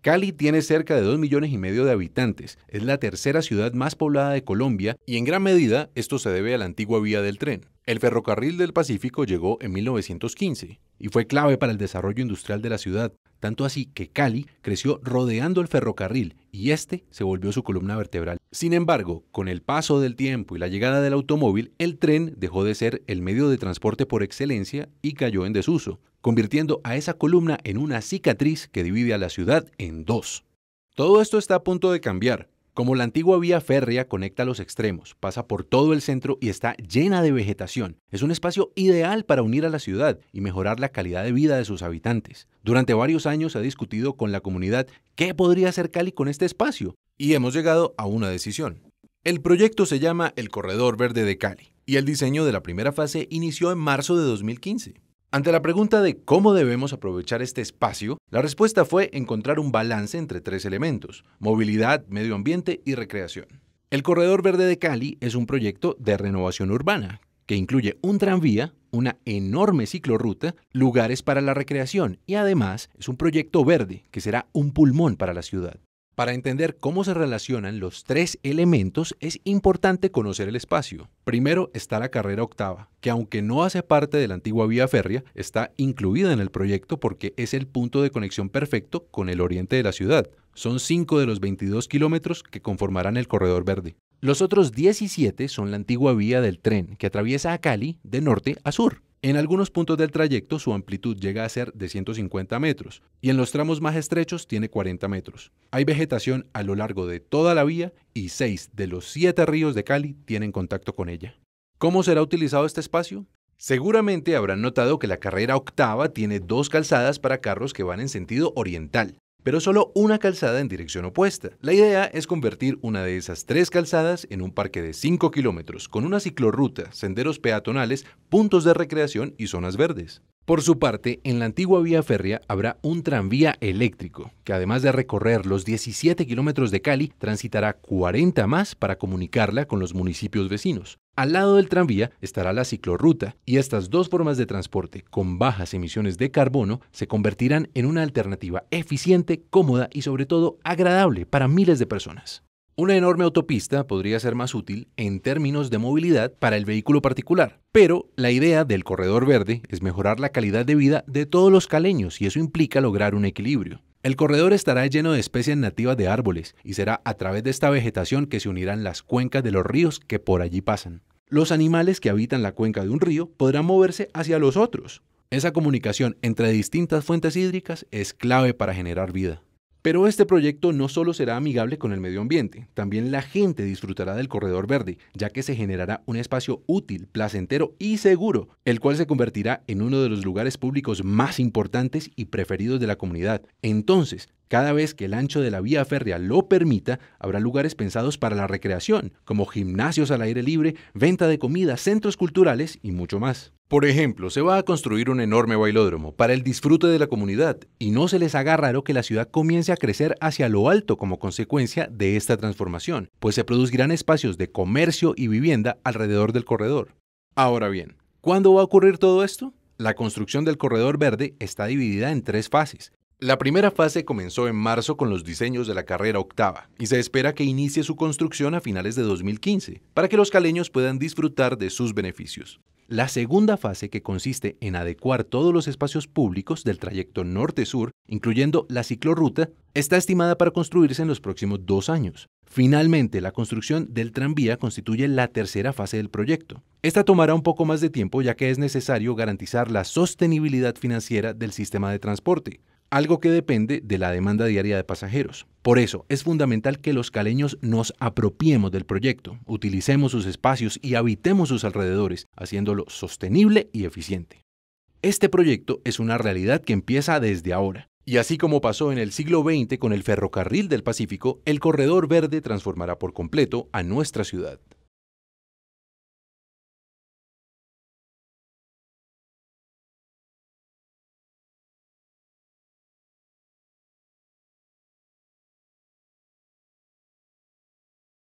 Cali tiene cerca de 2 millones y medio de habitantes, es la tercera ciudad más poblada de Colombia y en gran medida esto se debe a la antigua vía del tren. El ferrocarril del Pacífico llegó en 1915 y fue clave para el desarrollo industrial de la ciudad, tanto así que Cali creció rodeando el ferrocarril y este se volvió su columna vertebral. Sin embargo, con el paso del tiempo y la llegada del automóvil, el tren dejó de ser el medio de transporte por excelencia y cayó en desuso, convirtiendo a esa columna en una cicatriz que divide a la ciudad en dos. Todo esto está a punto de cambiar, como la antigua vía férrea conecta los extremos, pasa por todo el centro y está llena de vegetación, es un espacio ideal para unir a la ciudad y mejorar la calidad de vida de sus habitantes. Durante varios años se ha discutido con la comunidad qué podría hacer Cali con este espacio y hemos llegado a una decisión. El proyecto se llama el Corredor Verde de Cali y el diseño de la primera fase inició en marzo de 2015. Ante la pregunta de cómo debemos aprovechar este espacio, la respuesta fue encontrar un balance entre tres elementos, movilidad, medio ambiente y recreación. El Corredor Verde de Cali es un proyecto de renovación urbana que incluye un tranvía, una enorme ciclorruta, lugares para la recreación y además es un proyecto verde que será un pulmón para la ciudad. Para entender cómo se relacionan los tres elementos es importante conocer el espacio. Primero está la carrera octava, que aunque no hace parte de la antigua vía férrea, está incluida en el proyecto porque es el punto de conexión perfecto con el oriente de la ciudad. Son cinco de los 22 kilómetros que conformarán el Corredor Verde. Los otros 17 son la antigua vía del tren que atraviesa a Cali de norte a sur. En algunos puntos del trayecto su amplitud llega a ser de 150 metros y en los tramos más estrechos tiene 40 metros. Hay vegetación a lo largo de toda la vía y seis de los siete ríos de Cali tienen contacto con ella. ¿Cómo será utilizado este espacio? Seguramente habrán notado que la carrera octava tiene dos calzadas para carros que van en sentido oriental pero solo una calzada en dirección opuesta. La idea es convertir una de esas tres calzadas en un parque de 5 kilómetros, con una ciclorruta, senderos peatonales, puntos de recreación y zonas verdes. Por su parte, en la antigua vía férrea habrá un tranvía eléctrico, que además de recorrer los 17 kilómetros de Cali, transitará 40 más para comunicarla con los municipios vecinos. Al lado del tranvía estará la ciclorruta y estas dos formas de transporte con bajas emisiones de carbono se convertirán en una alternativa eficiente, cómoda y sobre todo agradable para miles de personas. Una enorme autopista podría ser más útil en términos de movilidad para el vehículo particular, pero la idea del corredor verde es mejorar la calidad de vida de todos los caleños y eso implica lograr un equilibrio. El corredor estará lleno de especies nativas de árboles y será a través de esta vegetación que se unirán las cuencas de los ríos que por allí pasan. Los animales que habitan la cuenca de un río podrán moverse hacia los otros. Esa comunicación entre distintas fuentes hídricas es clave para generar vida. Pero este proyecto no solo será amigable con el medio ambiente, también la gente disfrutará del corredor verde, ya que se generará un espacio útil, placentero y seguro, el cual se convertirá en uno de los lugares públicos más importantes y preferidos de la comunidad. Entonces, cada vez que el ancho de la vía férrea lo permita, habrá lugares pensados para la recreación, como gimnasios al aire libre, venta de comida, centros culturales y mucho más. Por ejemplo, se va a construir un enorme bailódromo para el disfrute de la comunidad y no se les haga raro que la ciudad comience a crecer hacia lo alto como consecuencia de esta transformación, pues se producirán espacios de comercio y vivienda alrededor del corredor. Ahora bien, ¿cuándo va a ocurrir todo esto? La construcción del corredor verde está dividida en tres fases. La primera fase comenzó en marzo con los diseños de la carrera octava y se espera que inicie su construcción a finales de 2015 para que los caleños puedan disfrutar de sus beneficios. La segunda fase, que consiste en adecuar todos los espacios públicos del trayecto norte-sur, incluyendo la ciclorruta, está estimada para construirse en los próximos dos años. Finalmente, la construcción del tranvía constituye la tercera fase del proyecto. Esta tomará un poco más de tiempo ya que es necesario garantizar la sostenibilidad financiera del sistema de transporte algo que depende de la demanda diaria de pasajeros. Por eso, es fundamental que los caleños nos apropiemos del proyecto, utilicemos sus espacios y habitemos sus alrededores, haciéndolo sostenible y eficiente. Este proyecto es una realidad que empieza desde ahora. Y así como pasó en el siglo XX con el ferrocarril del Pacífico, el Corredor Verde transformará por completo a nuestra ciudad.